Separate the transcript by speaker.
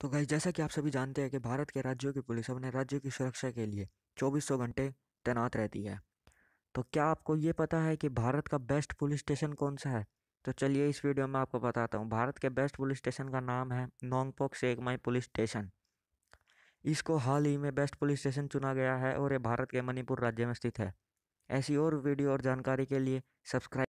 Speaker 1: तो गई जैसा कि आप सभी जानते हैं कि भारत के राज्यों की पुलिस अपने राज्यों की सुरक्षा के लिए चौबीसों घंटे तैनात रहती है तो क्या आपको ये पता है कि भारत का बेस्ट पुलिस स्टेशन कौन सा है तो चलिए इस वीडियो में आपको बताता हूँ भारत के बेस्ट पुलिस स्टेशन का नाम है नोंगपोक सेगमाई पुलिस स्टेशन इसको हाल ही में बेस्ट पुलिस स्टेशन चुना गया है और ये भारत के मणिपुर राज्य में स्थित है ऐसी और वीडियो और जानकारी के लिए सब्सक्राइब